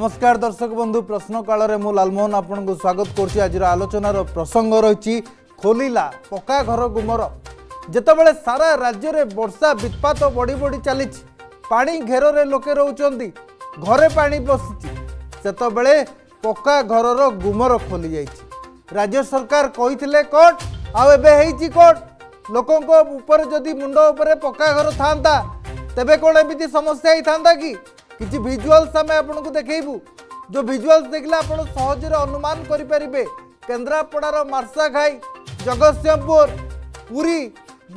নমস্কার দর্শক বন্ধু প্রশ্নকালে মু লালমোহন আপনার স্বাগত করছি আজর আলোচনার প্রসঙ্গ রয়েছে খোলিলা পকা ঘর গুমর যেতবে সারা রাজ্যের বর্ষা বিৎপাত বড়ি বড়ি চালছে পা ঘেরের লোকে রোচান ঘরে পা পশিছে সেতবে পকা ঘরর গুমর খোলি যাই রাজ্য সরকার কে কোর্ট আবে হয়েছি কোর্ট লোক উপরে যদি মুন্ড উপরে পকা ঘর থাকে তেবে কোণ এমনি সমস্যা হয়ে থাকে কি কিছু ভিজুয়ালস আমি আপনার দেখবু যে ভিজুয়ালস দেখলে আপনার সহজে অনুমান করে পে কেন্দ্রাপড়ার মার্শাঘাই জগৎসিংহপুর পুরী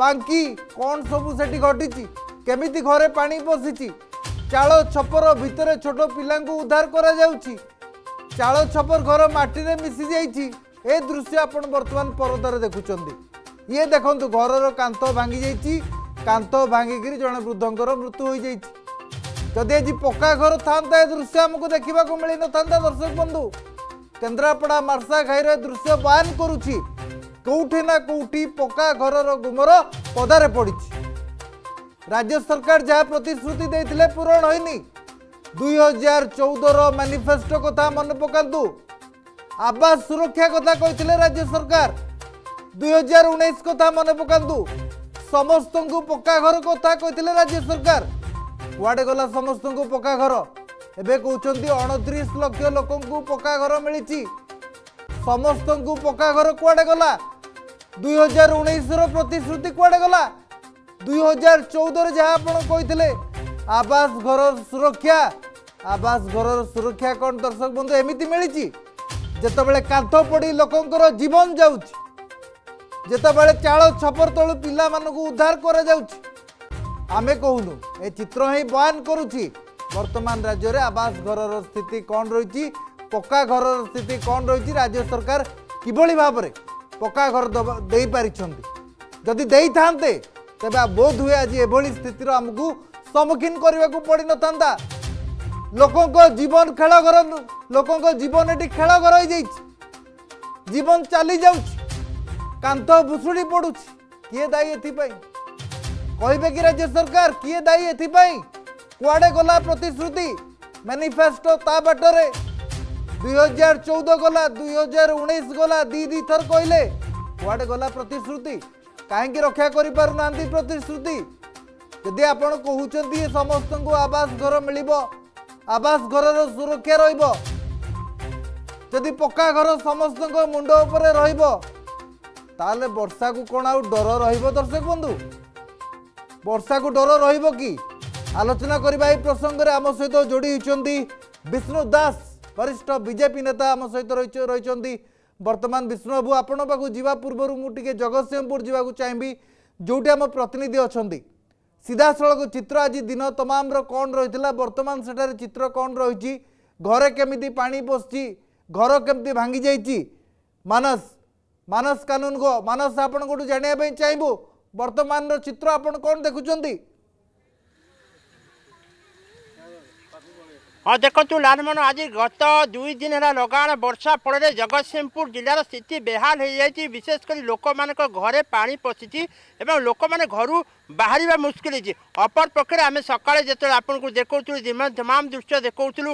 বাঙ্কি কণ সবু সেটি ঘটিছি কেমিতি ঘরে পানি পশিছি চাল ছপর ভিতরে ছোট পিলা উদ্ধার করা যাচ্ছি চাল ছপর ঘর মাটি মিশি যাই এ দৃশ্য আপনার বর্তমান পরদার দেখুম ইয়ে দেখুন ঘরর কাঁথ ভাঙ্গি যাই কাঁথ ভাঙ্গিকি জন বৃদ্ধঙ্কর মৃত্যু হয়ে যাই ଯଦି ଆଜି ପକ୍କା ଘର ଥାନ୍ତା ଏ ଦୃଶ୍ୟ ଆମକୁ ଦେଖିବାକୁ ମିଳିନଥାନ୍ତା ଦର୍ଶକ ବନ୍ଧୁ କେନ୍ଦ୍ରାପଡ଼ା ମାର୍ସା ଘାଇର ଏ ଦୃଶ୍ୟ ବାୟନ କରୁଛି କେଉଁଠି ନା କେଉଁଠି ପକ୍କା ଘରର ଗୁମର ପଦାରେ ପଡ଼ିଛି ରାଜ୍ୟ ସରକାର ଯାହା ପ୍ରତିଶ୍ରୁତି ଦେଇଥିଲେ ପୂରଣ ହୋଇନି ଦୁଇ ହଜାର ଚଉଦର ମ୍ୟାନିଫେଷ୍ଟୋ କଥା ମନେ ପକାନ୍ତୁ ଆବାସ ସୁରକ୍ଷା କଥା କହିଥିଲେ ରାଜ୍ୟ ସରକାର ଦୁଇ ହଜାର ଉଣେଇଶ କଥା ମନେ ପକାନ୍ତୁ ସମସ୍ତଙ୍କୁ ପକ୍କା ଘର କଥା କହିଥିଲେ ରାଜ୍ୟ ସରକାର କୁଆଡ଼େ ଗଲା ସମସ୍ତଙ୍କୁ ପକ୍କା ଘର ଏବେ କହୁଛନ୍ତି ଅଣତିରିଶ ଲକ୍ଷ ଲୋକଙ୍କୁ ପକ୍କା ଘର ମିଳିଛି ସମସ୍ତଙ୍କୁ ପକ୍କା ଘର କୁଆଡ଼େ ଗଲା ଦୁଇ ହଜାର ଉଣେଇଶର ପ୍ରତିଶ୍ରୁତି କୁଆଡ଼େ ଗଲା ଦୁଇ ହଜାର ଚଉଦରେ ଯାହା ଆପଣ କହିଥିଲେ ଆବାସ ଘରର ସୁରକ୍ଷା ଆବାସ ଘରର ସୁରକ୍ଷା କ'ଣ ଦର୍ଶକ ବନ୍ଧୁ ଏମିତି ମିଳିଛି ଯେତେବେଳେ କାନ୍ଥ ପଡ଼ି ଲୋକଙ୍କର ଜୀବନ ଯାଉଛି ଯେତେବେଳେ ଚାଳ ଛପର ତଳୁ ପିଲାମାନଙ୍କୁ ଉଦ୍ଧାର କରାଯାଉଛି ଆମେ କହୁନୁ ଏ ଚିତ୍ର ହିଁ ବୟାନ କରୁଛି ବର୍ତ୍ତମାନ ରାଜ୍ୟରେ ଆବାସ ଘରର ସ୍ଥିତି କ'ଣ ରହିଛି ପକ୍କା ଘରର ସ୍ଥିତି କ'ଣ ରହିଛି ରାଜ୍ୟ ସରକାର କିଭଳି ଭାବରେ ପକ୍କା ଘର ଦେଇପାରିଛନ୍ତି ଯଦି ଦେଇଥାନ୍ତେ ତେବେ ବୋଧ ହୁଏ ଆଜି ଏଭଳି ସ୍ଥିତିର ଆମକୁ ସମ୍ମୁଖୀନ କରିବାକୁ ପଡ଼ିନଥାନ୍ତା ଲୋକଙ୍କ ଜୀବନ ଖେଳ ଘର ଲୋକଙ୍କ ଜୀବନ ଏଠି ଖେଳ ଘର ହେଇଯାଇଛି ଜୀବନ ଚାଲିଯାଉଛି କାନ୍ଥ ଭୁଷୁଡ଼ି ପଡ଼ୁଛି କିଏ ଦାୟୀ ଏଥିପାଇଁ कहे कि राज्य सरकार किए दायी एथपाई गला प्रतिश्रुति मैनिफेस्टो ता बाटर दुई हजार चौदह गला दुई हजार उन्नीस गला दी दी थर कहले कड़े गला प्रतिश्रुति कहीं रक्षा कर पार प्रतिश्रुति यदि आपड़ कौन समस्त आवास घर मिल आवास घर सुरक्षा रदि पक्का घर समस्त मुंड रहा को कौन आर रर्शक बंधु ବର୍ଷାକୁ ଡର ରହିବ କି ଆଲୋଚନା କରିବା ଏହି ପ୍ରସଙ୍ଗରେ ଆମ ସହିତ ଯୋଡ଼ି ହୋଇଛନ୍ତି ବିଷ୍ଣୁ ଦାସ ବରିଷ୍ଠ ବିଜେପି ନେତା ଆମ ସହିତ ରହିଛନ୍ତି ବର୍ତ୍ତମାନ ବିଷ୍ଣୁ ବାବୁ ଆପଣଙ୍କ ପାଖକୁ ଯିବା ପୂର୍ବରୁ ମୁଁ ଟିକେ ଜଗତସିଂହପୁର ଯିବାକୁ ଚାହିଁବି ଯେଉଁଠି ଆମ ପ୍ରତିନିଧି ଅଛନ୍ତି ସିଧାସଳଖ ଚିତ୍ର ଆଜି ଦିନ ତମାମର କ'ଣ ରହିଥିଲା ବର୍ତ୍ତମାନ ସେଠାରେ ଚିତ୍ର କ'ଣ ରହିଛି ଘରେ କେମିତି ପାଣି ପଶିଛି ଘର କେମିତି ଭାଙ୍ଗି ଯାଇଛି ମାନସ ମାନସ କାନୁନଗୋ ମାନସ ଆପଣ କେଉଁଠୁ ଜାଣିବା ପାଇଁ ଚାହିଁବୁ वर्तमान रो चित्र आपण कोन देखुचन्ती हा देखो तु लालमन आज गत दुई दिन रा लगाण वर्षा पडे जगतसिंहपुर जिल्ला रो स्थिति बेहाल हेय छी विशेष कर लोकमान को घरे पानी पचति छै एवं लोकमान ବାହାରିବା ମୁସ୍କିଲ ହେଇଛି ଅପରପକ୍ଷରେ ଆମେ ସକାଳେ ଯେତେବେଳେ ଆପଣଙ୍କୁ ଦେଖାଉଥିଲୁ ତମାମ ଦୃଶ୍ୟ ଦେଖାଉଥିଲୁ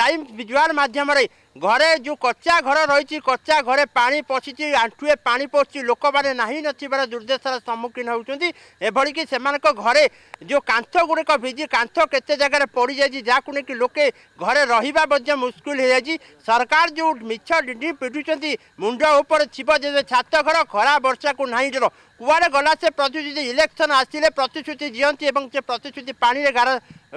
ଲାଇଭ୍ ଭିଜୁଆଲ୍ ମାଧ୍ୟମରେ ଘରେ ଯେଉଁ କଚ୍ଚା ଘର ରହିଛି କଚ୍ଚା ଘରେ ପାଣି ପଶିଛି ଆଣ୍ଠୁଏ ପାଣି ପଶିଛି ଲୋକମାନେ ନାହିଁ ନଥିବାର ଦୁର୍ଦ୍ଦଶାର ସମ୍ମୁଖୀନ ହେଉଛନ୍ତି ଏଭଳିକି ସେମାନଙ୍କ ଘରେ ଯେଉଁ କାନ୍ଥଗୁଡ଼ିକ ଭିଜି କାନ୍ଥ କେତେ ଜାଗାରେ ପଡ଼ିଯାଇଛି ଯାହାକୁ ନେଇକି ଲୋକେ ଘରେ ରହିବା ମଧ୍ୟ ମୁସ୍କିଲ ହୋଇଯାଇଛି ସରକାର ଯେଉଁ ମିଛ ଡିଣ୍ଡି ପିଟୁଛନ୍ତି ମୁଣ୍ଡ ଉପରେ ଥିବ ଯେ ଛାତ ଘର ଖରା ବର୍ଷାକୁ ନାହିଁ ଡର କୁଆଡ଼େ ଗଲା ସେ ପ୍ରତିଶ୍ରୁତି ଇଲେକ୍ସନ୍ ଆସିଲେ ପ୍ରତିଶ୍ରୁତି ଦିଅନ୍ତି ଏବଂ ସେ ପ୍ରତିଶ୍ରୁତି ପାଣିରେ ଗାର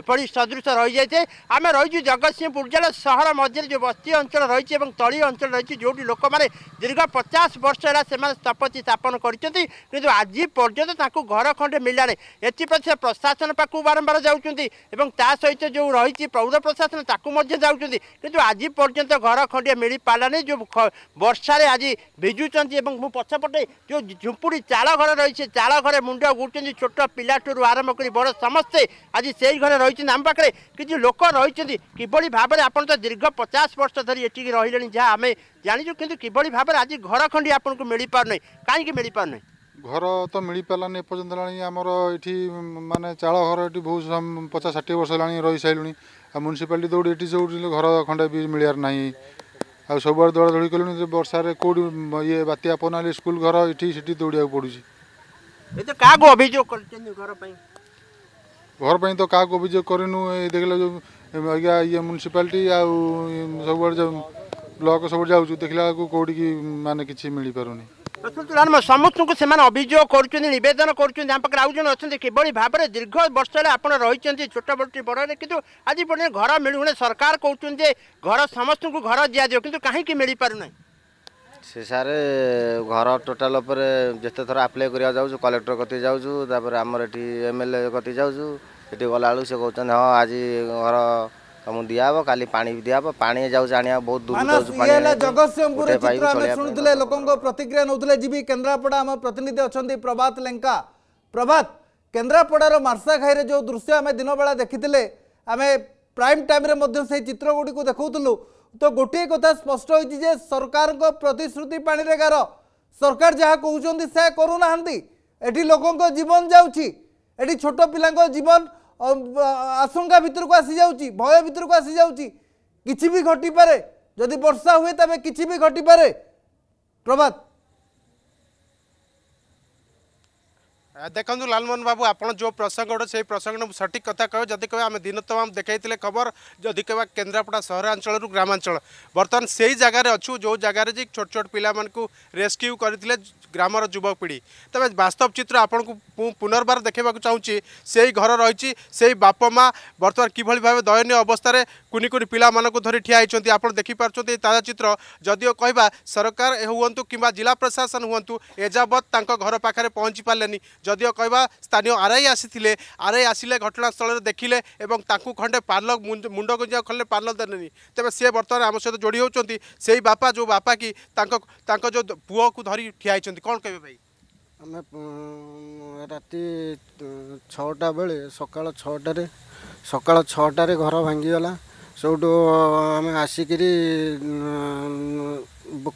ପଡ଼ି ସଦୃଶ ରହିଯାଇଥାଏ ଆମେ ରହିଛୁ ଜଗତସିଂହପୁର ଜିଲ୍ଲା ସହର ମଧ୍ୟରେ ଯେଉଁ ବସ୍ତି ଅଞ୍ଚଳ ରହିଛି ଏବଂ ତଳି ଅଞ୍ଚଳ ରହିଛି ଯେଉଁଠି ଲୋକମାନେ ଦୀର୍ଘ ପଚାଶ ବର୍ଷ ହେଲା ସେମାନେ ସ୍ଥପତି ସ୍ଥାପନ କରିଛନ୍ତି କିନ୍ତୁ ଆଜି ପର୍ଯ୍ୟନ୍ତ ତାଙ୍କୁ ଘର ଖଣ୍ଡେ ମିଳିଲାନି ଏଥିପ୍ରତି ସେ ପ୍ରଶାସନ ପାଖକୁ ବାରମ୍ବାର ଯାଉଛନ୍ତି ଏବଂ ତା ସହିତ ଯେଉଁ ରହିଛି ପ୍ରୌଢ଼ ପ୍ରଶାସନ ତାକୁ ମଧ୍ୟ ଯାଉଛନ୍ତି କିନ୍ତୁ ଆଜି ପର୍ଯ୍ୟନ୍ତ ଘର ଖଣ୍ଡେ ମିଳିପାରିଲାନି ଯେଉଁ ବର୍ଷାରେ ଆଜି ଭିଜୁଛନ୍ତି ଏବଂ ମୁଁ ପଛପଟେ ଯେଉଁ ଝୁମ୍ପୁଡ଼ି ଚାଳ ঘরে রয়েছে চাল ঘরে মুন্ড গুড়ছেন ছোট পিলাঠু আরম্ভ করে বড় সমস্তে আজ সেই ঘরে রয়েছেন আম পাখে কিছু লোক রয়েছেন কিভাবে ভাবে আপনার তো দীর্ঘ পচাশ বর্ষ ধর এটি রহলে যা আমি জাঁচু কিন্তু কিভাবে ভাবে আজ ঘর খণ্ডি আপনার মিপার না কী মিপার না ঘর তো মিপারানি এপর্যন্ত হল আমার এটি মানে চাল ঘর এটি বহু পচাশ ষাঠিয়ে বর্ষ হল রই সাইলু মুনিসিপালিটি দৌড় এটি সব ঘর খণ্ডে মিলার না आ सब दौड़ दौड़ कले बर्षार कौट ये बात्या पवन स्कूल घर ये दौड़ा पड़ू घर पर क्या अभियोग कर देख लो अज्ञा ये म्यूनिशिपाल सब ब्लक सब जाऊ देख ला की मानने किसी मिल पार नहीं समस्त अभियोग नौजि के भएर दीर्घ वर्ष आइचि छोट बोटी बढी कि आज पर्ने घर मिलु नै सरकार कि घर समस्त दिइदियो कि काहीँक मिलेप सेसार घर टोटा जस्तो थोर आप्लाइ गरेको कलेक्टर कति जाउँछु तिमी एमएलए कति जाउँछु त्यो गला बे हजी घर ତମକୁ ଦିଆହବ କାଲି ପାଣି ବି ଦିଆହବ ପାଣି ଯାଉଛି ଆଣିବାକୁ ବହୁତ ଦୂର ଜଗତସିଂହପୁର ଚିତ୍ର ଆମେ ଶୁଣୁଥିଲେ ଲୋକଙ୍କ ପ୍ରତିକ୍ରିୟା ନେଉଥିଲେ ଯିବି କେନ୍ଦ୍ରାପଡ଼ା ଆମ ପ୍ରତିନିଧି ଅଛନ୍ତି ପ୍ରଭାତ ଲେଙ୍କା ପ୍ରଭାତ କେନ୍ଦ୍ରାପଡ଼ାର ମାର୍ଶାଘାଇରେ ଯେଉଁ ଦୃଶ୍ୟ ଆମେ ଦିନବେଳା ଦେଖିଥିଲେ ଆମେ ପ୍ରାଇମ୍ ଟାଇମ୍ରେ ମଧ୍ୟ ସେହି ଗୁଡ଼ିକୁ ଦେଖାଉଥିଲୁ ତ ଗୋଟିଏ କଥା ସ୍ପଷ୍ଟ ହୋଇଛି ଯେ ସରକାରଙ୍କ ପ୍ରତିଶ୍ରୁତି ପାଣିରେ ଗାର ସରକାର ଯାହା କହୁଛନ୍ତି ସେ କରୁନାହାନ୍ତି ଏଠି ଲୋକଙ୍କ ଜୀବନ ଯାଉଛି ଏଠି ଛୋଟ ପିଲାଙ୍କ ଜୀବନ અસંગા ভিতর કુ આસી જાઉચી ભય ভিতর કુ આસી જાઉચી કીચી ભી ઘટી પરે જોદી વર્ષા હુએ તબે કીચી ભી ઘટી પરે પ્રભત ଦେଖନ୍ତୁ ଲାଲମୋହନ ବାବୁ ଆପଣ ଯେଉଁ ପ୍ରସଙ୍ଗ ଗୋଟେ ସେଇ ପ୍ରସଙ୍ଗରେ ମୁଁ ସଠିକ୍ କଥା କହିବ ଯଦି କହିବା ଆମେ ଦିନ ତମାମ ଦେଖାଇଥିଲେ ଖବର ଯଦି କହିବା କେନ୍ଦ୍ରାପଡ଼ା ସହରାଞ୍ଚଳରୁ ଗ୍ରାମାଞ୍ଚଳ ବର୍ତ୍ତମାନ ସେଇ ଜାଗାରେ ଅଛୁ ଯେଉଁ ଜାଗାରେ ଯେ ଛୋଟ ଛୋଟ ପିଲାମାନଙ୍କୁ ରେସ୍କ୍ୟୁ କରିଥିଲେ ଗ୍ରାମର ଯୁବପିଢ଼ି ତେବେ ବାସ୍ତବ ଚିତ୍ର ଆପଣଙ୍କୁ ମୁଁ ପୁନର୍ବାର ଦେଖାଇବାକୁ ଚାହୁଁଛି ସେଇ ଘର ରହିଛି ସେଇ ବାପା ମା' ବର୍ତ୍ତମାନ କିଭଳି ଭାବେ ଦୟନୀୟ ଅବସ୍ଥାରେ କୁନି କୁନି ପିଲାମାନଙ୍କୁ ଧରି ଠିଆ ହୋଇଛନ୍ତି ଆପଣ ଦେଖିପାରୁଛନ୍ତି ତାଜା ଚିତ୍ର ଯଦିଓ କହିବା ସରକାର ହୁଅନ୍ତୁ କିମ୍ବା ଜିଲ୍ଲା ପ୍ରଶାସନ ହୁଅନ୍ତୁ ଏଯାବତ୍ ତାଙ୍କ ଘର ପାଖରେ ପହଞ୍ଚି ପାରିଲେନି ଯଦିଓ କହିବା ସ୍ଥାନୀୟ ଆର୍ଆଇ ଆସିଥିଲେ ଆର୍ଆଇ ଆସିଲେ ଘଟଣାସ୍ଥଳରେ ଦେଖିଲେ ଏବଂ ତାଙ୍କୁ ଖଣ୍ଡେ ପାଲ ମୁଣ୍ଡ ଗୁଞ୍ଜିଆ ଖଣ୍ଡେ ପାଲ ଦେଲେନି ତେବେ ସିଏ ବର୍ତ୍ତମାନ ଆମ ସହିତ ଯୋଡ଼ି ହେଉଛନ୍ତି ସେଇ ବାପା ଯେଉଁ ବାପା କି ତାଙ୍କ ତାଙ୍କ ଯେଉଁ ପୁଅକୁ ଧରି ଠିଆ ହୋଇଛନ୍ତି କ'ଣ କହିବେ ଭାଇ ଆମେ ରାତି ଛଅଟା ବେଳେ ସକାଳ ଛଅଟାରେ ସକାଳ ଛଅଟାରେ ଘର ଭାଙ୍ଗିଗଲା ସେଉଠୁ ଆମେ ଆସିକିରି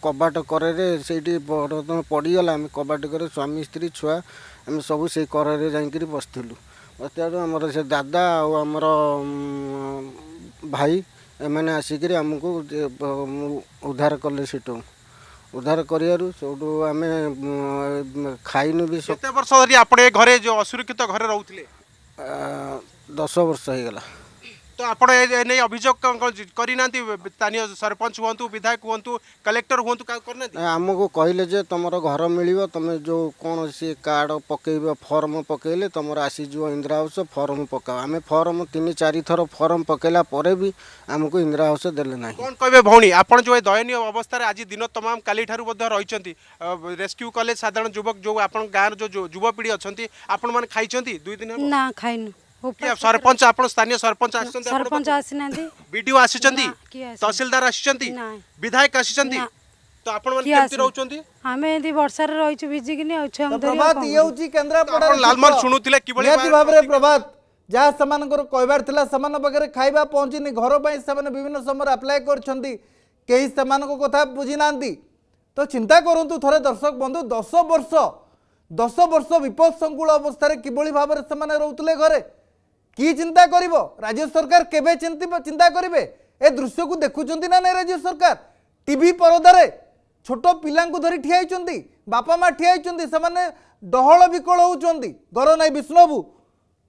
କବାଟ କରେରେ ସେଇଠି ବରତନ ପଡ଼ିଗଲା ଆମେ କବାଟ କରେ ସ୍ୱାମୀ ସ୍ତ୍ରୀ ଛୁଆ ଆମେ ସବୁ ସେଇ କରେରେ ଯାଇକିରି ବସିଥିଲୁ ବସିଥିବାରୁ ଆମର ସେ ଦାଦା ଆଉ ଆମର ଭାଇ ଏମାନେ ଆସିକିରି ଆମକୁ ଉଦ୍ଧାର କଲେ ସେଠୁ ଉଦ୍ଧାର କରିବାରୁ ସେଉଠୁ ଆମେ ଖାଇନୁ ବି କେତେ ବର୍ଷ ଧରି ଆପଣ ଏ ଘରେ ଯେଉଁ ଅସୁରକ୍ଷିତ ଘରେ ରହୁଥିଲେ ଦଶ ବର୍ଷ ହେଇଗଲା তো আপনার এ নেই অভিযোগ করে না স্থানীয় সরপঞ্চ হুম বিধায়ক হুম কলেক্টর হুম করে না আমি কহিলে যে তোমার ঘর মিলব তুমি যে কোণী কার্ড পকাইব ফর্ম পকাইলে তোমার আসিযোগ ইন্দিরা হাউস ফর্ম পকাও আমি ফর্ম তিন চারি থর ফর্ম পকাইলা পরে বি আমি ইন্দিরা হাউস দেলে না কোণ কবে ভৌণী আপনার যে দয়নীয় অবস্থায় আজ দিন তমাম কালি ঠার রয়েছেন রেস্কিউ কলে সাধারণ যুবক যে আপনার গাঁর যে যুবপিঢ়ি অনেক আপনার খাইছেন দুই দিন না খাইনু କିଏ ସରପଞ୍ଚ ଆପଣ ସ୍ଥାନୀୟ ସରପଞ୍ଚ ଆସିଛନ୍ତି ସରପଞ୍ଚ ଆସିନାହାନ୍ତି ବିଡିଓ ଆସିଛନ୍ତି ତହସିଲଦାର ଆସିଛନ୍ତି ବିଧାୟକ ଆସିଛନ୍ତି ତ ଆପଣମାନେ କେମିତି ରହୁଛନ୍ତି ଆମେ ଏମିତି ବର୍ଷାରେ ରହିଛୁ ଭିଜିକିନି ଆଉ ଛୁଆଙ୍କୁ ଧରି ପ୍ରଭାତ ଇଏ ହେଉଛି କେନ୍ଦ୍ରାପଡ଼ା ଲାଲମୋହନ ଶୁଣୁଥିଲେ କିଭଳି ଭାବରେ ପ୍ରଭାତ ଯାହା ସେମାନଙ୍କର କହିବାର ଥିଲା ସେମାନଙ୍କ ପାଖରେ ଖାଇବା ପହଞ୍ଚିନି ଘର ପାଇଁ ସେମାନେ ବିଭିନ୍ନ ସମୟରେ ଆପ୍ଲାଏ କରିଛନ୍ତି କେହି ସେମାନଙ୍କ କଥା ବୁଝିନାହାନ୍ତି ତ ଚିନ୍ତା କରନ୍ତୁ ଥରେ ଦର୍ଶକ ବନ୍ଧୁ ଦଶ ବର୍ଷ ଦଶ ବର୍ଷ ବିପଦସଙ୍କୁଳ ଅବସ୍ଥାରେ କିଭଳି ଭାବରେ ସେମାନେ ରହୁଥିଲେ ଘରେ कि चिंता कर राज्य सरकार के चिंता करे ए दृश्य को देखुं ना नहीं राज्य सरकार टी परदार छोट पा धरी ठिया बापा माँ ठिया डहल विकल हो घर ना विष्णुबू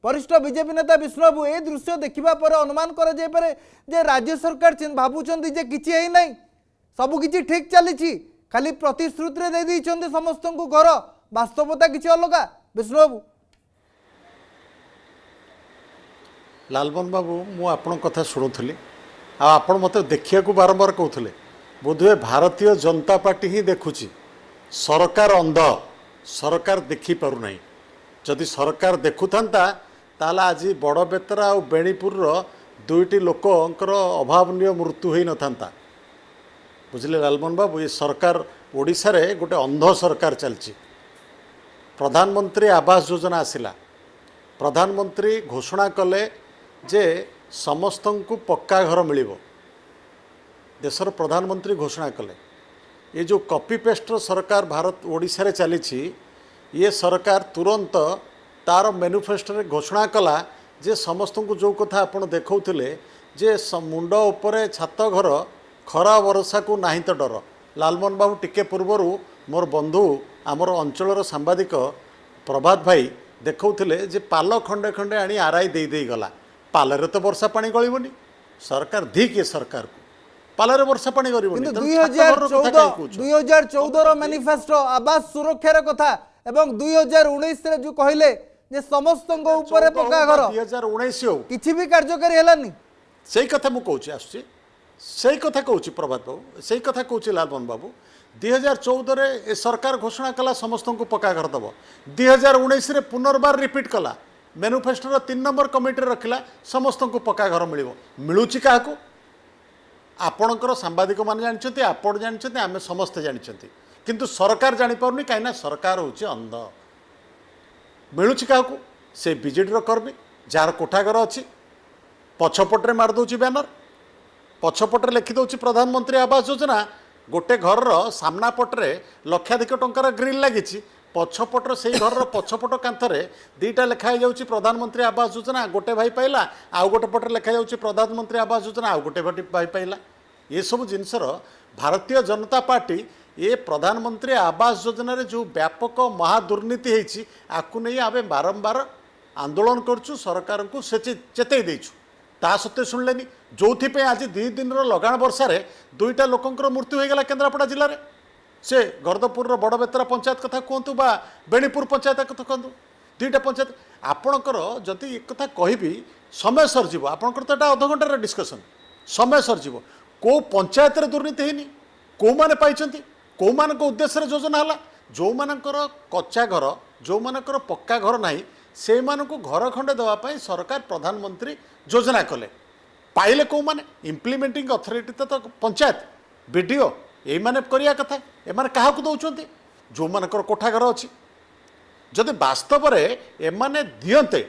वरिष्ठ बीजेपी नेता विष्णुबू ये दृश्य देखा पर अनुमान कर राज्य सरकार भावुंज किना सबकि ठीक चली खाली प्रतिश्रुति समस्त घर बास्तवता किसी अलग विष्णुबाबू ଲାଲମୋହନ ବାବୁ ମୁଁ ଆପଣଙ୍କ କଥା ଶୁଣୁଥିଲି ଆଉ ଆପଣ ମୋତେ ଦେଖିବାକୁ ବାରମ୍ବାର କହୁଥିଲେ ବୋଧହୁଏ ଭାରତୀୟ ଜନତା ପାର୍ଟି ହିଁ ଦେଖୁଛି ସରକାର ଅନ୍ଧ ସରକାର ଦେଖିପାରୁନାହିଁ ଯଦି ସରକାର ଦେଖୁଥାନ୍ତା ତାହେଲେ ଆଜି ବଡ଼ବେତରା ଆଉ ବେଣୀପୁରର ଦୁଇଟି ଲୋକଙ୍କର ଅଭାବନୀୟ ମୃତ୍ୟୁ ହୋଇନଥାନ୍ତା ବୁଝିଲେ ଲାଲମୋହନ ବାବୁ ଏ ସରକାର ଓଡ଼ିଶାରେ ଗୋଟେ ଅନ୍ଧ ସରକାର ଚାଲିଛି ପ୍ରଧାନମନ୍ତ୍ରୀ ଆବାସ ଯୋଜନା ଆସିଲା ପ୍ରଧାନମନ୍ତ୍ରୀ ଘୋଷଣା କଲେ ଯେ ସମସ୍ତଙ୍କୁ ପକ୍କା ଘର ମିଳିବ ଦେଶର ପ୍ରଧାନମନ୍ତ୍ରୀ ଘୋଷଣା କଲେ ଏ ଯେଉଁ କପି ପେଷ୍ଟର ସରକାର ଭାରତ ଓଡ଼ିଶାରେ ଚାଲିଛି ଇଏ ସରକାର ତୁରନ୍ତ ତା'ର ମ୍ୟାନୁଫେଷ୍ଟୋରେ ଘୋଷଣା କଲା ଯେ ସମସ୍ତଙ୍କୁ ଯେଉଁ କଥା ଆପଣ ଦେଖାଉଥିଲେ ଯେ ମୁଣ୍ଡ ଉପରେ ଛାତ ଘର ଖରା ବର୍ଷାକୁ ନାହିଁ ତ ଡର ଲାଲମୋହନ ବାବୁ ଟିକେ ପୂର୍ବରୁ ମୋର ବନ୍ଧୁ ଆମର ଅଞ୍ଚଳର ସାମ୍ବାଦିକ ପ୍ରଭାତ ଭାଇ ଦେଖାଉଥିଲେ ଯେ ପାଲ ଖଣ୍ଡେ ଖଣ୍ଡେ ଆଣି ଆର୍ ଆଇ ଦେଇଗଲା ପାଲରେ ତ ବର୍ଷା ପାଣି ଗଳିବନି ସରକାର ଧିକ୍ ଏ ସରକାରକୁ পালারে বর্ষা পানি করব কিন্তু দুই হাজার চৌদ দুই হাজার চৌদর ম্যানিফেস্টো আবাস সুরক্ষার কথা এবং দুই হাজার উনিশে যে কহিলে যে সমস্ত উপরে পকা ঘর দুই হাজার উনিশ হোক কিছু বি কার্যকারী হেলানি সেই কথা মু কৌছি আসছি সেই কথা কৌছি প্রভাত বাবু সেই কথা কৌছি লালমোহন বাবু দুই হাজার চৌদরে এ সরকার ঘোষণা কলা সমস্ত পকা ঘর দেব দুই হাজার উনিশে পুনর্বার রিপিট কলা ମ୍ୟାନୁଫେଷ୍ଟୋର ତିନି ନମ୍ବର କମିଟିରେ ରଖିଲା ସମସ୍ତଙ୍କୁ ପକ୍କା ଘର ମିଳିବ ମିଳୁଛି କାହାକୁ ଆପଣଙ୍କର ସାମ୍ବାଦିକମାନେ ଜାଣିଛନ୍ତି ଆପଣ ଜାଣିଛନ୍ତି ଆମେ ସମସ୍ତେ ଜାଣିଛନ୍ତି କିନ୍ତୁ ସରକାର ଜାଣିପାରୁନି କାହିଁକିନା ସରକାର ହେଉଛି ଅନ୍ଧ ମିଳୁଛି କାହାକୁ ସେ ବିଜେଡ଼ିର କର୍ମୀ ଯାହାର କୋଠାଘର ଅଛି ପଛପଟରେ ମାରିଦେଉଛି ବ୍ୟାନର ପଛପଟରେ ଲେଖିଦେଉଛି ପ୍ରଧାନମନ୍ତ୍ରୀ ଆବାସ ଯୋଜନା ଗୋଟେ ଘରର ସାମ୍ନା ପଟରେ ଲକ୍ଷାଧିକ ଟଙ୍କାର ଗ୍ରିଲ୍ ଲାଗିଛି ପଛପଟର ସେଇ ଘରର ପଛପଟ କାନ୍ଥରେ ଦୁଇଟା ଲେଖା ହେଇଯାଉଛି ପ୍ରଧାନମନ୍ତ୍ରୀ ଆବାସ ଯୋଜନା ଗୋଟେ ଭାଇ ପାଇଲା ଆଉ ଗୋଟେ ପଟରେ ଲେଖାଯାଉଛି ପ୍ରଧାନମନ୍ତ୍ରୀ ଆବାସ ଯୋଜନା ଆଉ ଗୋଟେ ଭାଇ ପାଇଲା ଏସବୁ ଜିନିଷର ଭାରତୀୟ ଜନତା ପାର୍ଟି ଏ ପ୍ରଧାନମନ୍ତ୍ରୀ ଆବାସ ଯୋଜନାରେ ଯେଉଁ ବ୍ୟାପକ ମହା ଦୁର୍ନୀତି ହେଇଛି ଆକୁ ନେଇ ଆମେ ବାରମ୍ବାର ଆନ୍ଦୋଳନ କରୁଛୁ ସରକାରଙ୍କୁ ସେ ଚେତେଇ ଦେଇଛୁ ତା ସତ୍ତ୍ୱେ ଶୁଣିଲେନି ଯେଉଁଥିପାଇଁ ଆଜି ଦୁଇ ଦିନର ଲଗାଣ ବର୍ଷାରେ ଦୁଇଟା ଲୋକଙ୍କର ମୃତ୍ୟୁ ହୋଇଗଲା କେନ୍ଦ୍ରାପଡ଼ା ଜିଲ୍ଲାରେ ସେ ଗରଦପୁରର ବଡ଼ବେତରା ପଞ୍ଚାୟତ କଥା କୁହନ୍ତୁ ବା ବେଣୀପୁର ପଞ୍ଚାୟତ କଥା କୁହନ୍ତୁ ଦୁଇଟା ପଞ୍ଚାୟତ ଆପଣଙ୍କର ଯଦି ଏ କଥା କହିବି ସମୟ ସରିଯିବ ଆପଣଙ୍କର ତ ଏଇଟା ଅଧଘଣ୍ଟାର ଡିସ୍କସନ୍ ସମୟ ସରିଯିବ କେଉଁ ପଞ୍ଚାୟତରେ ଦୁର୍ନୀତି ହେଇନି କେଉଁମାନେ ପାଇଛନ୍ତି କେଉଁମାନଙ୍କ ଉଦ୍ଦେଶ୍ୟରେ ଯୋଜନା ହେଲା ଯେଉଁମାନଙ୍କର କଚା ଘର ଯେଉଁମାନଙ୍କର ପକ୍କା ଘର ନାହିଁ ସେମାନଙ୍କୁ ଘର ଖଣ୍ଡେ ଦେବା ପାଇଁ ସରକାର ପ୍ରଧାନମନ୍ତ୍ରୀ ଯୋଜନା କଲେ ପାଇଲେ କେଉଁମାନେ ଇମ୍ପ୍ଲିମେଣ୍ଟିଂ ଅଥରିଟି ତ ପଞ୍ଚାୟତ ବି ବିଡ଼ିଓ ଏଇମାନେ କରିବା କଥା ଏମାନେ କାହାକୁ ଦେଉଛନ୍ତି ଯେଉଁମାନଙ୍କର କୋଠାଘର ଅଛି যদি বাস্তবরে এমানে দিয়ন্তে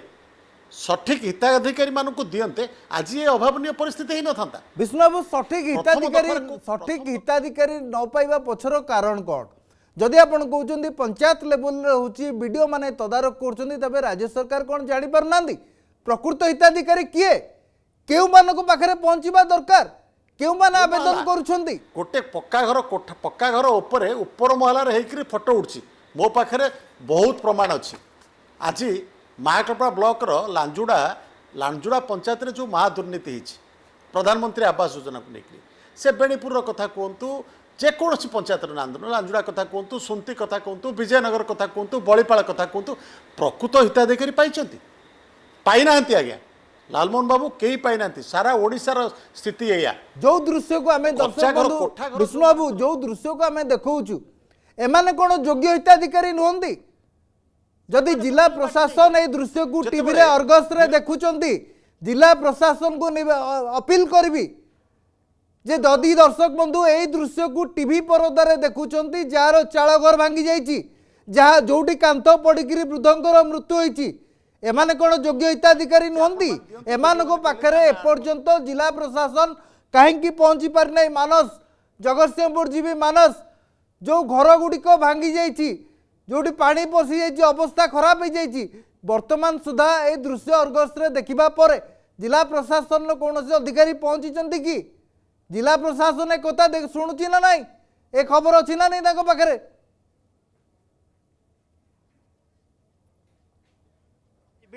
সঠিক হিতাধিকারী মানুষ দিয়ন্তে আজ এ অভাবনীয় পরিস্থিতি হয়ে নথান্তা বিষ্ণুবাবু সঠিক হিতাধিকারী সঠিক হিতাধিকারী ন পাইবা পছর কারণ কণ যদি আপনার কৌন পঞ্চায়েত লেভেলরে হচ্ছে বিডিও মানে তদারখ করছেন তবে রাজ্য সরকার কোণ জাঁপার না প্রকৃত হিতাধিকারী কিয়ে কেউ মানুষ পাখে পৌঁছবা দরকার କେଉଁମାନେ ଆବେଦନ କରୁଛନ୍ତି ଗୋଟେ ପକ୍କା ଘର ପକ୍କା ଘର ଉପରେ ଉପର ମହଲାରେ ହେଇକିରି ଫଟୋ ଉଠୁଛି ମୋ ପାଖରେ ବହୁତ ପ୍ରମାଣ ଅଛି ଆଜି ମାଆକପଡ଼ା ବ୍ଲକର ଲାଞ୍ଜୁଡ଼ା ଲାଞ୍ଜୁଡ଼ା ପଞ୍ଚାୟତରେ ଯେଉଁ ମହା ଦୁର୍ନୀତି ହେଇଛି ପ୍ରଧାନମନ୍ତ୍ରୀ ଆବାସ ଯୋଜନାକୁ ନେଇକି ସେ ବେଣୀପୁରର କଥା କୁହନ୍ତୁ ଯେକୌଣସି ପଞ୍ଚାୟତର ନାଁ ଦେଉ ଲାଞ୍ଜୁଡ଼ା କଥା କୁହନ୍ତୁ ସୁନ୍ତି କଥା କୁହନ୍ତୁ ବିଜୟନଗର କଥା କୁହନ୍ତୁ ବଳିପାଳ କଥା କୁହନ୍ତୁ ପ୍ରକୃତ ହିତାଧିକାରୀ ପାଇଛନ୍ତି ପାଇନାହାନ୍ତି ଆଜ୍ଞା ଲାଲମୋହନ ବାବୁ କେହି ପାଇନାହାନ୍ତି ସାରା ଓଡ଼ିଶାର ସ୍ଥିତି ଏଇଆ ଯେଉଁ ଦୃଶ୍ୟକୁ ଆମେ ବିଷ୍ଣୁ ବାବୁ ଯେଉଁ ଦୃଶ୍ୟକୁ ଆମେ ଦେଖାଉଛୁ ଏମାନେ କ'ଣ ଯୋଗ୍ୟ ହିତାଧିକାରୀ ନୁହନ୍ତି ଯଦି ଜିଲ୍ଲା ପ୍ରଶାସନ ଏଇ ଦୃଶ୍ୟକୁ ଟିଭିରେ ଅର୍ଗସ୍ରେ ଦେଖୁଛନ୍ତି ଜିଲ୍ଲା ପ୍ରଶାସନକୁ ଅପିଲ କରିବି ଯେ ଯଦି ଦର୍ଶକ ବନ୍ଧୁ ଏଇ ଦୃଶ୍ୟକୁ ଟିଭି ପରଦାରେ ଦେଖୁଛନ୍ତି ଯାହାର ଚାଳ ଘର ଭାଙ୍ଗି ଯାଇଛି ଯାହା ଯେଉଁଠି କାନ୍ଥ ପଡ଼ିକିରି ବୃଦ୍ଧଙ୍କର ମୃତ୍ୟୁ ହୋଇଛି এমানে কোন যোগ্য হিতাধিকারী নুহতি এমানক পাখে এপর্যন্ত জেলা প্রশাসন কাহিকি পৌঁছি পারি না মানস জগৎসিংহপুর জীবী মানস যে ঘরগুড়ি ভাঙ্গি যাই ଯେଉଁଠି ପାଣି ପଶିଯାଇଛି ଅବସ୍ଥା ଖରାପ ହୋଇଯାଇଛି ବର୍ତ୍ତମାନ ସୁଦ୍ଧା ଏ ଦୃଶ୍ୟ ଅର୍ଗସରେ ଦେଖିବା ପରେ ଜିଲ୍ଲା ପ୍ରଶାସନର କୌଣସି ଅଧିକାରୀ ପହଞ୍ଚିଛନ୍ତି କି ଜିଲ୍ଲା ପ୍ରଶାସନ ଏ କଥା ଶୁଣୁଛି ନା ନାହିଁ ଏ ଖବର ଅଛି ନା ନାହିଁ ତାଙ୍କ ପାଖରେ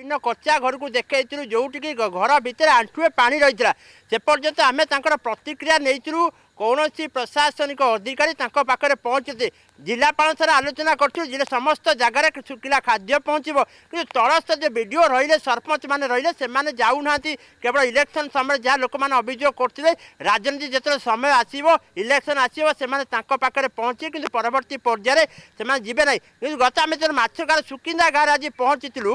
ବିଭିନ୍ନ କଚା ଘରକୁ ଦେଖେଇଥିଲୁ ଯେଉଁଠିକି ଘର ଭିତରେ ଆଣ୍ଠୁଏ ପାଣି ରହିଥିଲା ସେପର୍ଯ୍ୟନ୍ତ ଆମେ ତାଙ୍କର ପ୍ରତିକ୍ରିୟା ନେଇଥିଲୁ କୌଣସି ପ୍ରଶାସନିକ ଅଧିକାରୀ ତାଙ୍କ ପାଖରେ ପହଞ୍ଚନ୍ତି ଜିଲ୍ଲାପାଳ ସାର ଆଲୋଚନା କରିଥିଲୁ ଜିଲ୍ଲା ସମସ୍ତ ଜାଗାରେ ଶୁଖିଲା ଖାଦ୍ୟ ପହଞ୍ଚିବ କିନ୍ତୁ ତଳସ୍ତରୀୟ ବିଡ଼ିଓ ରହିଲେ ସରପଞ୍ଚମାନେ ରହିଲେ ସେମାନେ ଯାଉନାହାନ୍ତି କେବଳ ଇଲେକ୍ସନ୍ ସମୟରେ ଯାହା ଲୋକମାନେ ଅଭିଯୋଗ କରୁଥିଲେ ରାଜନୀତି ଯେତେବେଳେ ସମୟ ଆସିବ ଇଲେକ୍ସନ୍ ଆସିବ ସେମାନେ ତାଙ୍କ ପାଖରେ ପହଞ୍ଚିବେ କିନ୍ତୁ ପରବର୍ତ୍ତୀ ପର୍ଯ୍ୟାୟରେ ସେମାନେ ଯିବେ ନାହିଁ କିନ୍ତୁ ଗତ ଆମେ ଯେତେବେଳେ ମାଛ ଗାଁରେ ସୁକିନ୍ଦା ଗାଁରେ ଆଜି ପହଞ୍ଚିଥିଲୁ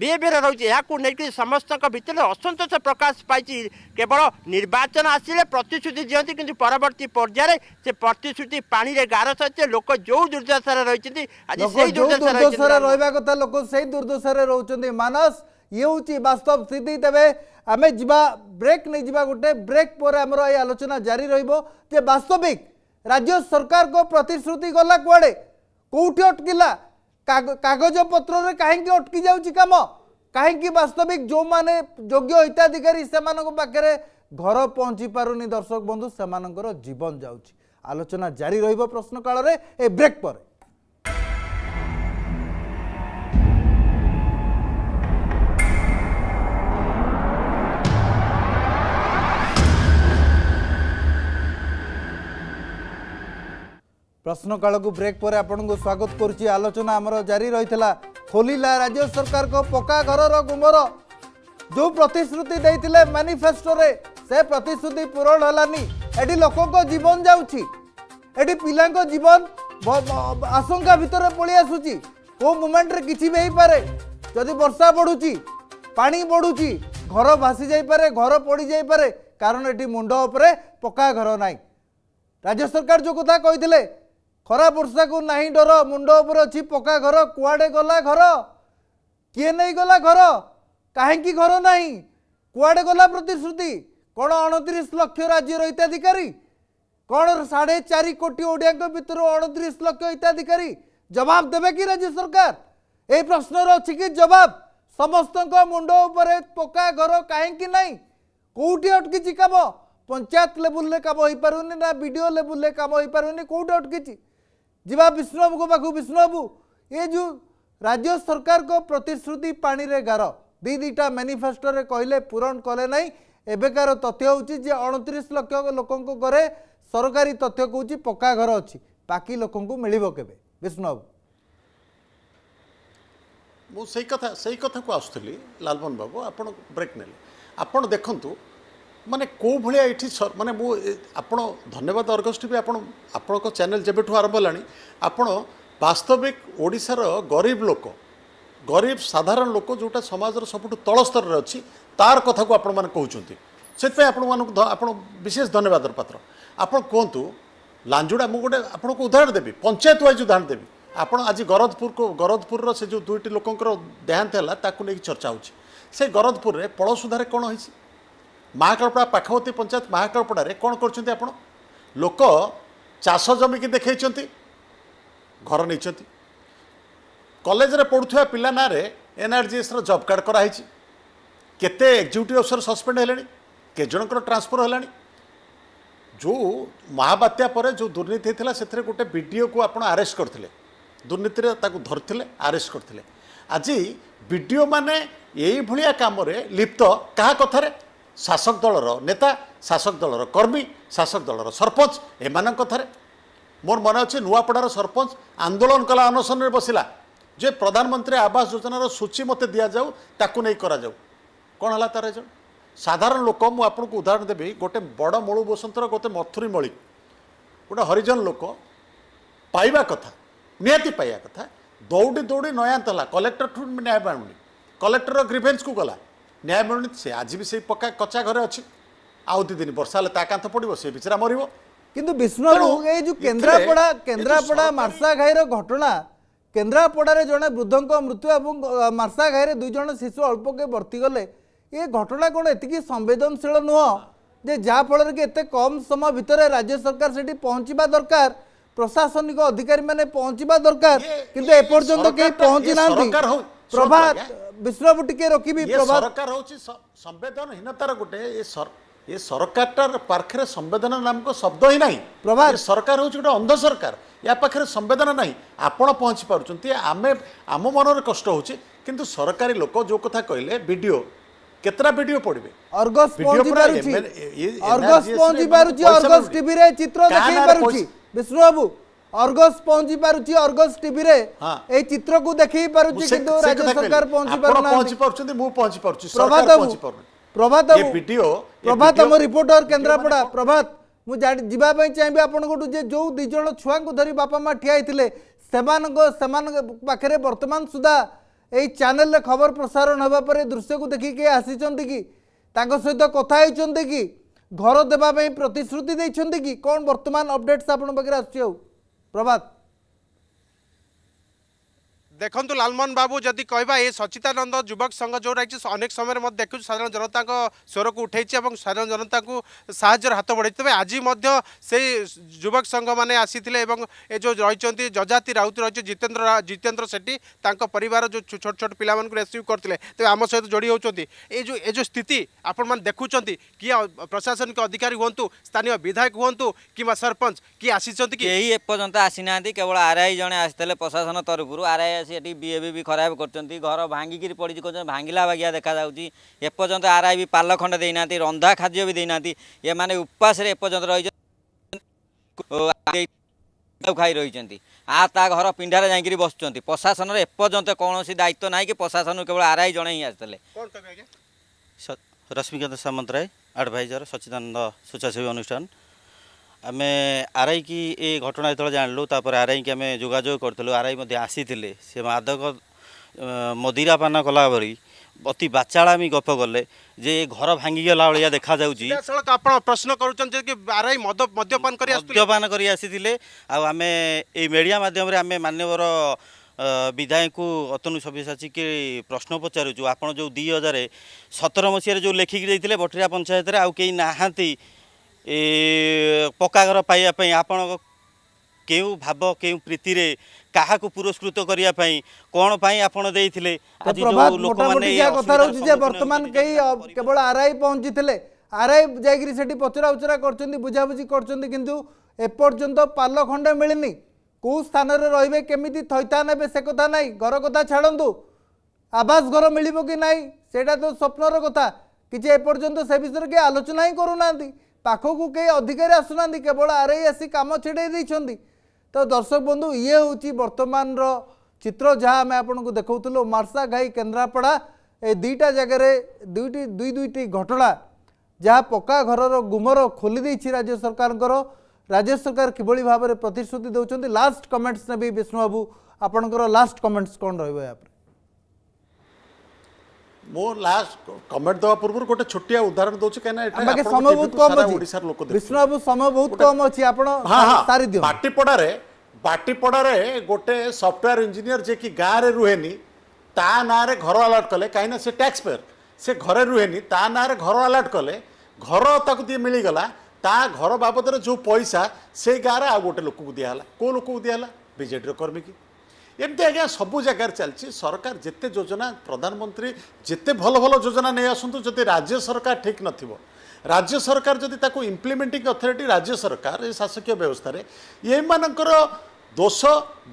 ବିହେଭିୟର ରହୁଛି ଏହାକୁ ନେଇକି ସମସ୍ତଙ୍କ ଭିତରେ ଅସନ୍ତୋଷ ପ୍ରକାଶ ପାଇଛି କେବଳ ନିର୍ବାଚନ ଆସିଲେ ପ୍ରତିଶ୍ରୁତି ଦିଅନ୍ତି କିନ୍ତୁ ପରବର୍ତ୍ତୀ ପର୍ଯ୍ୟାୟରେ ସେ ପ୍ରତିଶ୍ରୁତି ପାଣିରେ ଗାର ସହିତ ଲୋକ ଯେଉଁ ଦୁର୍ଦ୍ଦଶାରେ ରହିଛନ୍ତି ଆଜି ସେଇ ଦୁର୍ଦ୍ଦଶାରେ ରହିବା କଥା ଲୋକ ସେଇ ଦୁର୍ଦ୍ଦଶାରେ ରହୁଛନ୍ତି ମାନସ ଇଏ ହେଉଛି ବାସ୍ତବ ସ୍ଥିତି ତେବେ ଆମେ ଯିବା ବ୍ରେକ୍ ନେଇଯିବା ଗୋଟେ ବ୍ରେକ୍ ପରେ ଆମର ଏ ଆଲୋଚନା ଜାରି ରହିବ ଯେ ବାସ୍ତବିକ ରାଜ୍ୟ ସରକାରଙ୍କ ପ୍ରତିଶ୍ରୁତି ଗଲା କୁଆଡ଼େ କେଉଁଠି ଅଟକିଲା कागज पत्र कहीं अटकी जाम कहीं वास्तविक जो मैंने योग्य हिताधिकारी से पाखे घर पहुँची पार नहीं दर्शक बंधु से जीवन जाऊँगी आलोचना जारी रश्नकाल ब्रेक पर প্রশ্নকালক ব্রেক পরে আপনার স্বাগত করছি আলোচনা আমার জারি রয়েছে খোলা রাজ্য সরকার পকা ঘরর গুমর যে প্রতিশ্রুতি দিয়ে ম্যানিফেস্টোরে সে প্রতিশ্রুতি পূরণ হলানি এটি লোক জীবন যাচ্ছি এটি পিলা জীবন আশঙ্কা ভিতরে পড়ে আসুচি কেউ মুমেন্টরে কিছু বি হইপরে যদি বর্ষা বড়ুচি পানি বড়ুচি ঘর ভাসি যাইপরে ঘর পড়ি যাইপরে কারণ এটি মুন্ড উপরে পকা ঘর নাই রাজ্য সরকার যে কথা কে ଖରା ବର୍ଷାକୁ ନାହିଁ ଡର ମୁଣ୍ଡ ଉପରେ ଅଛି ପକ୍କା ଘର କୁଆଡ଼େ ଗଲା ଘର କିଏ ନେଇଗଲା ଘର କାହିଁକି ଘର ନାହିଁ କୁଆଡ଼େ ଗଲା ପ୍ରତିଶ୍ରୁତି କ'ଣ ଅଣତିରିଶ ଲକ୍ଷ ରାଜ୍ୟର ହିତାଧିକାରୀ କ'ଣ ସାଢ଼େ ଚାରି କୋଟି ଓଡ଼ିଆଙ୍କ ଭିତରୁ ଅଣତିରିଶ ଲକ୍ଷ ହିତାଧିକାରୀ ଜବାବ ଦେବେ କି ରାଜ୍ୟ ସରକାର ଏହି ପ୍ରଶ୍ନର ଅଛି କି ଜବାବ ସମସ୍ତଙ୍କ ମୁଣ୍ଡ ଉପରେ ପକ୍କା ଘର କାହିଁକି ନାହିଁ କେଉଁଠି ଅଟକିଛି କାମ ପଞ୍ଚାୟତ ଲେବୁଲରେ କାମ ହୋଇପାରୁନି ନା ବି ଡ଼ି ଓ ଲେବୁଲରେ କାମ ହୋଇପାରୁନି କେଉଁଠି ଅଟକିଛି ଯିବା ବିଷ୍ଣୁବାବୁଙ୍କ ପାଖକୁ ବିଷ୍ଣୁବାବୁ ଏ ଯେଉଁ ରାଜ୍ୟ ସରକାରଙ୍କ ପ୍ରତିଶ୍ରୁତି ପାଣିରେ ଗାର ଦୁଇ ଦୁଇଟା ମ୍ୟାନିଫେଷ୍ଟୋରେ କହିଲେ ପୂରଣ କଲେ ନାହିଁ ଏବେକାର ତଥ୍ୟ ହେଉଛି ଯେ ଅଣତିରିଶ ଲକ୍ଷ ଲୋକଙ୍କ ଘରେ ସରକାରୀ ତଥ୍ୟ କହୁଛି ପକ୍କା ଘର ଅଛି ବାକି ଲୋକଙ୍କୁ ମିଳିବ କେବେ ବିଷ୍ଣୁବାବୁ ମୁଁ ସେଇ କଥା ସେଇ କଥାକୁ ଆସୁଥିଲି ଲାଲମୋହନ ବାବୁ ଆପଣ ବ୍ରେକ୍ ନେଲେ ଆପଣ ଦେଖନ୍ତୁ ମାନେ କେଉଁ ଭଳିଆ ଏଠି ମାନେ ମୁଁ ଆପଣ ଧନ୍ୟବାଦ ଅର୍ଗସ୍ ଟିଭି ଆପଣ ଆପଣଙ୍କ ଚ୍ୟାନେଲ୍ ଯେବେଠୁ ଆରମ୍ଭ ହେଲାଣି ଆପଣ ବାସ୍ତବିକ ଓଡ଼ିଶାର ଗରିବ ଲୋକ ଗରିବ ସାଧାରଣ ଲୋକ ଯେଉଁଟା ସମାଜର ସବୁଠୁ ତଳ ସ୍ତରରେ ଅଛି ତାର କଥାକୁ ଆପଣମାନେ କହୁଛନ୍ତି ସେଥିପାଇଁ ଆପଣମାନଙ୍କୁ ଆପଣ ବିଶେଷ ଧନ୍ୟବାଦର ପାତ୍ର ଆପଣ କୁହନ୍ତୁ ଲାଞ୍ଜୁଡ଼ା ମୁଁ ଗୋଟେ ଆପଣଙ୍କୁ ଉଦାହରଣ ଦେବି ପଞ୍ଚାୟତ ୱାଇଜ୍ ଉଦାହରଣ ଦେବି ଆପଣ ଆଜି ଗରଦପୁରକୁ ଗରଦପୁରର ସେ ଯେଉଁ ଦୁଇଟି ଲୋକଙ୍କର ଦେହାନ୍ତ ହେଲା ତାକୁ ନେଇକି ଚର୍ଚ୍ଚା ହେଉଛି ସେ ଗରଦପୁରରେ ପଳସୁଧାରେ କ'ଣ ହେଇଛି ମହାକାଳପଡ଼ା ପାଖବତୀ ପଞ୍ଚାୟତ ମହାକାଳପଡ଼ାରେ କ'ଣ କରୁଛନ୍ତି ଆପଣ ଲୋକ ଚାଷ ଜମିକି ଦେଖାଇଛନ୍ତି ଘର ନେଇଛନ୍ତି କଲେଜରେ ପଢ଼ୁଥିବା ପିଲା ନାଁରେ ଏନ୍ଆର୍ଜିଏସ୍ର ଜବ୍ କାର୍ଡ଼ କରାହେଇଛି କେତେ ଏକ୍ଜିକ୍ୟୁଟିଭ୍ ଅଫିସର ସସ୍ପେଣ୍ଡ ହେଲେଣି କେତେ ଜଣଙ୍କର ଟ୍ରାନ୍ସଫର୍ ହେଲାଣି ଯେଉଁ ମହାବାତ୍ୟା ପରେ ଯେଉଁ ଦୁର୍ନୀତି ହେଇଥିଲା ସେଥିରେ ଗୋଟେ ବିଡ଼ିଓକୁ ଆପଣ ଆରେଷ୍ଟ କରିଥିଲେ ଦୁର୍ନୀତିରେ ତାକୁ ଧରିଥିଲେ ଆରେଷ୍ଟ କରିଥିଲେ ଆଜି ବିଡ଼ିଓମାନେ ଏଇଭଳିଆ କାମରେ ଲିପ୍ତ କାହା କଥାରେ ଶାସକ ଦଳର ନେତା ଶାସକ ଦଳର କର୍ମୀ ଶାସକ ଦଳର ସରପଞ୍ଚ ଏମାନଙ୍କ କଥାରେ ମୋର ମନେ ଅଛି ନୂଆପଡ଼ାର ସରପଞ୍ଚ ଆନ୍ଦୋଳନ କଲା ଅନଶନରେ ବସିଲା ଯେ ପ୍ରଧାନମନ୍ତ୍ରୀ ଆବାସ ଯୋଜନାର ସୂଚୀ ମୋତେ ଦିଆଯାଉ ତାକୁ ନେଇ କରାଯାଉ କ'ଣ ହେଲା ତା'ର ଜଣେ ସାଧାରଣ ଲୋକ ମୁଁ ଆପଣଙ୍କୁ ଉଦାହରଣ ଦେବି ଗୋଟେ ବଡ଼ ମୂଳୁ ବସନ୍ତର ଗୋଟେ ମଥୁରୀ ମଳି ଗୋଟେ ହରିଜନ ଲୋକ ପାଇବା କଥା ନିହାତି ପାଇବା କଥା ଦୌଡ଼ି ଦୌଡ଼ି ନୟାନ୍ତ ହେଲା କଲେକ୍ଟରଠୁ ନ୍ୟାୟ ପାଉନି କଲେକ୍ଟର ଗ୍ରିଭେନ୍ସକୁ ଗଲା ନ୍ୟାୟ ମିଳୁନି ସେ ଆଜି ବି ସେଇ ପକ୍କା କଚା ଘରେ ଅଛି ଆଉ ଦୁଇ ଦିନ ବର୍ଷା ହେଲେ ତା କାନ୍ଥ ପଡ଼ିବ ସେ ବିଚରା ମରିବ କିନ୍ତୁ ବିଷ୍ଣୁ ଏଇ ଯେଉଁ କେନ୍ଦ୍ରାପଡ଼ା କେନ୍ଦ୍ରାପଡ଼ା ମାର୍ଶାଘାଇର ଘଟଣା କେନ୍ଦ୍ରାପଡ଼ାରେ ଜଣେ ବୃଦ୍ଧଙ୍କ ମୃତ୍ୟୁ ଏବଂ ମାର୍ଶାଘାଇରେ ଦୁଇ ଜଣ ଶିଶୁ ଅଳ୍ପକେ ବର୍ତ୍ତିଗଲେ ଏ ଘଟଣା କ'ଣ ଏତିକି ସମ୍ବେଦନଶୀଳ ନୁହଁ ଯେ ଯାହାଫଳରେ କି ଏତେ କମ୍ ସମୟ ଭିତରେ ରାଜ୍ୟ ସରକାର ସେଠି ପହଞ୍ଚିବା ଦରକାର ପ୍ରଶାସନିକ ଅଧିକାରୀମାନେ ପହଞ୍ଚିବା ଦରକାର କିନ୍ତୁ ଏପର୍ଯ୍ୟନ୍ତ କେହି ପହଞ୍ଚି ନାହାନ୍ତି ପ୍ରଭାତ ବିଷ୍ଣୁବାବୁ ଟିକେ ରଖିବି ସରକାର ହେଉଛି ସମ୍ବେଦନହୀନତାର ଗୋଟେ ଏ ସରକାରଟାର ପାଖରେ ସମ୍ବେଦନା ନାମକ ଶବ୍ଦ ହିଁ ନାହିଁ ପ୍ରଭାତ ସରକାର ହେଉଛି ଗୋଟେ ଅନ୍ଧ ସରକାର ୟା ପାଖରେ ସମ୍ବେଦନା ନାହିଁ ଆପଣ ପହଞ୍ଚି ପାରୁଛନ୍ତି ଆମେ ଆମ ମନରେ କଷ୍ଟ ହେଉଛି କିନ୍ତୁ ସରକାରୀ ଲୋକ ଯେଉଁ କଥା କହିଲେ ଭିଡ଼ିଓ କେତେଟା ଭିଡ଼ିଓ ପଡ଼ିବେ ଅର୍ଗସ୍ ପହଞ୍ଚି ପାରୁଛି ଅର୍ଗସ୍ ପହଞ୍ଚି ପାରୁଛି ଅର୍ଗସ୍ ଟିଭିରେ ଚିତ୍ର ଦେଖାଇ ପାରୁଛି ବିଷ୍ଣୁ ବାବୁ অর্গস পৌঁছি পারুছি অর্গস টিভিরে এই চিত্রকু দেখেই পারুছি কিন্তু রাজ্য সরকার পৌঁছি পারুনা পৌঁছি পারুছন্তি মু পৌঁছি পারুছি প্রভাত পৌঁছি পারুনি প্রভাত এ ভিডিও প্রভাত আমার রিপোর্টর কেন্দ্রাপড়া প্রভাত মু যিবা পাই চাইবি আপনাঙ্কু যে যৌ দুইজন ছুয়াঙ্কু ধরি বাপা মা ঠিয়া হইতিলে সেমানক সেমানক পাখরে বর্তমান সুদ্ধা এই চ্যানেলে খবর প্রসারণ হওয়া পরে দৃশ্যকু দেখি কে আসিছন্তি কি তাঙ্ক সহিত কথা হইছন্তি কি ঘর দেবা পাই প্রতিশ্রুতি দেইছন্তি কি কোন বর্তমান আপডেটস আপনার পাখরে আসছে प्रभात ଦେଖନ୍ତୁ ଲାଲମୋହନ ବାବୁ ଯଦି କହିବା ଏ ସଚ୍ଚିତାନନ୍ଦ ଯୁବକ ସଂଘ ଯେଉଁ ରହିଛି ଅନେକ ସମୟରେ ମଧ୍ୟ ଦେଖୁଛି ସାଧାରଣ ଜନତାଙ୍କ ସ୍ୱରକୁ ଉଠାଇଛି ଏବଂ ସାଧାରଣ ଜନତାଙ୍କୁ ସାହାଯ୍ୟର ହାତ ବଢ଼ାଇଛି ତେବେ ଆଜି ମଧ୍ୟ ସେଇ ଯୁବକ ସଂଘମାନେ ଆସିଥିଲେ ଏବଂ ଏ ଯେଉଁ ରହିଛନ୍ତି ଯଜାତି ରାଉତ ରହିଛି ଜିତେନ୍ଦ୍ର ଜିତେନ୍ଦ୍ର ସେଠୀ ତାଙ୍କ ପରିବାର ଯେଉଁ ଛୋଟ ଛୋଟ ପିଲାମାନଙ୍କୁ ରେସ୍କ୍ୟୁ କରିଥିଲେ ତେବେ ଆମ ସହିତ ଯୋଡ଼ି ହେଉଛନ୍ତି ଏ ଯେଉଁ ଏ ଯେଉଁ ସ୍ଥିତି ଆପଣମାନେ ଦେଖୁଛନ୍ତି କିଏ ପ୍ରଶାସନିକ ଅଧିକାରୀ ହୁଅନ୍ତୁ ସ୍ଥାନୀୟ ବିଧାୟକ ହୁଅନ୍ତୁ କିମ୍ବା ସରପଞ୍ଚ କିଏ ଆସିଛନ୍ତି କି ଏହି ଏପର୍ଯ୍ୟନ୍ତ ଆସିନାହାନ୍ତି କେବଳ ଆର୍ ଆଇ ଜଣେ ଆସିଥିଲେ ପ୍ରଶାସନ ତରଫରୁ ଆର୍ ଆଇ ଆସି সেটি বিহেভি বি খরাপ করছেন ঘর ভাঙ্গিকি পড়ি করছেন ভাঙ্গিলা বাগিয়া দেখা যাচ্ছে এপর্যন্ত আর আই বি পাল খণ্ড দিয়ে না রন্ধা খাদ্য বি দিয়ে না এমানে উপাসে এপর্যন্ত রয়েছেন খাই রয়েছেন আ তা ঘর পিঁধারে যাই বসুচ্ছেন প্রশাসনের এপর্যন্ত কৌশি দায়িত্ব নাই কি প্রশাসন কেবল আর আই জনাই আসলে রশ্মিকান্ত সামন্তরায় আডভাইজর সচিদানন্দ স্বেচ্ছাসেবী অনুষ্ঠান ଆମେ ଆର୍ଆଇ କି ଏ ଘଟଣା ଯେତେବେଳେ ଜାଣିଲୁ ତାପରେ ଆର୍ଆଇକି ଆମେ ଯୋଗାଯୋଗ କରିଥିଲୁ ଆର୍ଆଇ ମଧ୍ୟ ଆସିଥିଲେ ସେ ମାଦକ ମଦିରାପାନ କଲାଭଳି ଅତି ବାଚାଳାମି ଗପ କଲେ ଯେ ଘର ଭାଙ୍ଗିଗଲା ଭଳିଆ ଦେଖାଯାଉଛି ଆପଣ ପ୍ରଶ୍ନ କରୁଛନ୍ତି କି ଆର୍ଆଇ ମଦ୍ୟପାନ କରି ମଦ୍ୟପାନ କରି ଆସିଥିଲେ ଆଉ ଆମେ ଏଇ ମିଡ଼ିଆ ମାଧ୍ୟମରେ ଆମେ ମାନ୍ୟବର ବିଧାୟକଙ୍କୁ ଅତନୁ ସବ୍ୟସାଚୀକି ପ୍ରଶ୍ନ ପଚାରୁଛୁ ଆପଣ ଯେଉଁ ଦୁଇ ହଜାର ସତର ମସିହାରେ ଯେଉଁ ଲେଖିକି ଦେଇଥିଲେ ବଟିରା ପଞ୍ଚାୟତରେ ଆଉ କେହି ନାହାନ୍ତି ଏ ପକ୍କା ଘର ପାଇବା ପାଇଁ ଆପଣଙ୍କ କେଉଁ ଭାବ କେଉଁ ପ୍ରୀତିରେ କାହାକୁ ପୁରସ୍କୃତ କରିବା ପାଇଁ କ'ଣ ପାଇଁ ଆପଣ ଦେଇଥିଲେ କଥା ରହୁଛି ଯେ ବର୍ତ୍ତମାନ କେହି କେବଳ ଆର୍ ଆଇ ପହଞ୍ଚିଥିଲେ ଆର୍ ଆଇ ଯାଇକିରି ସେଠି ପଚରା ଉଚରା କରୁଛନ୍ତି ବୁଝାବୁଝି କରୁଛନ୍ତି କିନ୍ତୁ ଏପର୍ଯ୍ୟନ୍ତ ପାଲ ଖଣ୍ଡ ମିଳିନି କେଉଁ ସ୍ଥାନରେ ରହିବେ କେମିତି ଥଇଥାନ ହେବେ ସେ କଥା ନାହିଁ ଘର କଥା ଛାଡ଼ନ୍ତୁ ଆବାସ ଘର ମିଳିବ କି ନାହିଁ ସେଇଟା ତ ସ୍ୱପ୍ନର କଥା କିଛି ଏପର୍ଯ୍ୟନ୍ତ ସେ ବିଷୟରେ କିଏ ଆଲୋଚନା ହିଁ କରୁନାହାନ୍ତି ପାଖକୁ କେହି ଅଧିକାରୀ ଆସୁନାହାନ୍ତି କେବଳ ଆର୍ଆଇ ଆସି କାମ ଛିଡ଼େଇ ଦେଇଛନ୍ତି ତ ଦର୍ଶକ ବନ୍ଧୁ ଇଏ ହେଉଛି ବର୍ତ୍ତମାନର ଚିତ୍ର ଯାହା ଆମେ ଆପଣଙ୍କୁ ଦେଖାଉଥିଲୁ ମାର୍ସା ଘାଇ କେନ୍ଦ୍ରାପଡ଼ା ଏ ଦୁଇଟା ଜାଗାରେ ଦୁଇଟି ଦୁଇ ଦୁଇଟି ଘଟଣା ଯାହା ପକ୍କା ଘରର ଗୁମର ଖୋଲି ଦେଇଛି ରାଜ୍ୟ ସରକାରଙ୍କର ରାଜ୍ୟ ସରକାର କିଭଳି ଭାବରେ ପ୍ରତିଶ୍ରୁତି ଦେଉଛନ୍ତି ଲାଷ୍ଟ କମେଣ୍ଟସ୍ ନେବି ବିଷ୍ଣୁ ବାବୁ ଆପଣଙ୍କର ଲାଷ୍ଟ କମେଣ୍ଟସ୍ କ'ଣ ରହିବ ଏହା ମୋ ଲାଷ୍ଟ କମେଣ୍ଟ ଦେବା ପୂର୍ବରୁ ଗୋଟେ ଛୋଟିଆ ଉଦାହରଣ ଦେଉଛି କାହିଁକିନା ସମୟ ବହୁତ କମ୍ ଓଡ଼ିଶାର ଲୋକ ବିଷ୍ଣୁବାବୁ ସମୟ ବହୁତ କମ୍ ଅଛି ଆପଣ ବାଟିପଡ଼ାରେ ବାଟିପଡ଼ାରେ ଗୋଟେ ସଫ୍ଟୱେୟାର ଇଞ୍ଜିନିୟର ଯିଏକି ଗାଁରେ ରୁହେନି ତା ନାଁରେ ଘର ଆଲର୍ଟ କଲେ କାହିଁକିନା ସେ ଟ୍ୟାକ୍ସ ପେୟର ସେ ଘରେ ରୁହେନି ତା ନାଁରେ ଘର ଆଲର୍ଟ କଲେ ଘର ତାକୁ ଯିଏ ମିଳିଗଲା ତା ଘର ବାବଦରେ ଯେଉଁ ପଇସା ସେଇ ଗାଁରେ ଆଉ ଗୋଟେ ଲୋକକୁ ଦିଆହେଲା କେଉଁ ଲୋକକୁ ଦିଆହେଲା ବିଜେଡ଼ିର କି ଏମିତି ଆଜ୍ଞା ସବୁ ଜାଗାରେ ଚାଲିଛି ସରକାର ଯେତେ ଯୋଜନା ପ୍ରଧାନମନ୍ତ୍ରୀ ଯେତେ ଭଲ ଭଲ ଯୋଜନା ନେଇ ଆସନ୍ତୁ ଯଦି ରାଜ୍ୟ ସରକାର ଠିକ୍ ନଥିବ ରାଜ୍ୟ ସରକାର ଯଦି ତାକୁ ଇମ୍ପ୍ଲିମେଣ୍ଟିଂ ଅଥରିଟି ରାଜ୍ୟ ସରକାର ଏ ଶାସକୀୟ ବ୍ୟବସ୍ଥାରେ ଏମାନଙ୍କର ଦୋଷ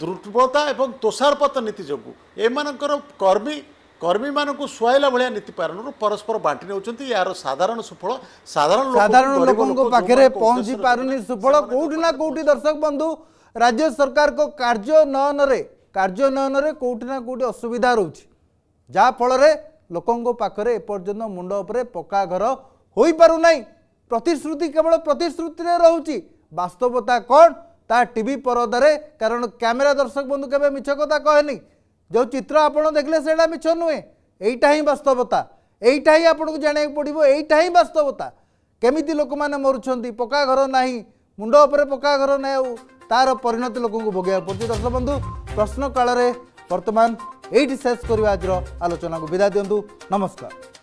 ଦୁର୍ବଳତା ଏବଂ ତୋଷାରପାତ ନୀତି ଯୋଗୁଁ ଏମାନଙ୍କର କର୍ମୀ କର୍ମୀମାନଙ୍କୁ ଶୁଆଇଲା ଭଳିଆ ନୀତି ପାଳନରୁ ପରସ୍ପର ବାଣ୍ଟି ନେଉଛନ୍ତି ଏହାର ସାଧାରଣ ସୁଫଳ ସାଧାରଣ ସାଧାରଣ ଲୋକଙ୍କ ପାଖରେ ପହଞ୍ଚି ପାରୁନି ସୁଫଳ କୋଉଠି ନା କୋଉଠି ଦର୍ଶକ ବନ୍ଧୁ ରାଜ୍ୟ ସରକାରଙ୍କ କାର୍ଯ୍ୟ ନନରେ କାର୍ଯ୍ୟାନ୍ୱୟନରେ କେଉଁଠି ନା କେଉଁଠି ଅସୁବିଧା ରହୁଛି ଯାହାଫଳରେ ଲୋକଙ୍କ ପାଖରେ ଏପର୍ଯ୍ୟନ୍ତ ମୁଣ୍ଡ ଉପରେ ପକ୍କା ଘର ହୋଇପାରୁନାହିଁ ପ୍ରତିଶ୍ରୁତି କେବଳ ପ୍ରତିଶ୍ରୁତିରେ ରହୁଛି ବାସ୍ତବତା କ'ଣ ତାହା ଟିଭି ପରଦାରେ କାରଣ କ୍ୟାମେରା ଦର୍ଶକ ବନ୍ଧୁ କେବେ ମିଛ କଥା କହେନି ଯେଉଁ ଚିତ୍ର ଆପଣ ଦେଖିଲେ ସେଇଟା ମିଛ ନୁହେଁ ଏଇଟା ହିଁ ବାସ୍ତବତା ଏଇଟା ହିଁ ଆପଣଙ୍କୁ ଜାଣିବାକୁ ପଡ଼ିବ ଏଇଟା ହିଁ ବାସ୍ତବତା କେମିତି ଲୋକମାନେ ମରୁଛନ୍ତି ପକ୍କା ଘର ନାହିଁ ମୁଣ୍ଡ ଉପରେ ପକ୍କା ଘର ନାହିଁ ଆଉ ତାର ପରିଣତି ଲୋକଙ୍କୁ ଭୋଗିବାକୁ ପଡ଼ୁଛି ଦର୍ଶକ ବନ୍ଧୁ ପ୍ରଶ୍ନକାଳରେ ବର୍ତ୍ତମାନ ଏଇଠି ଶେଷ କରିବା ଆଜିର ଆଲୋଚନାକୁ ବିଦାୟ ଦିଅନ୍ତୁ ନମସ୍କାର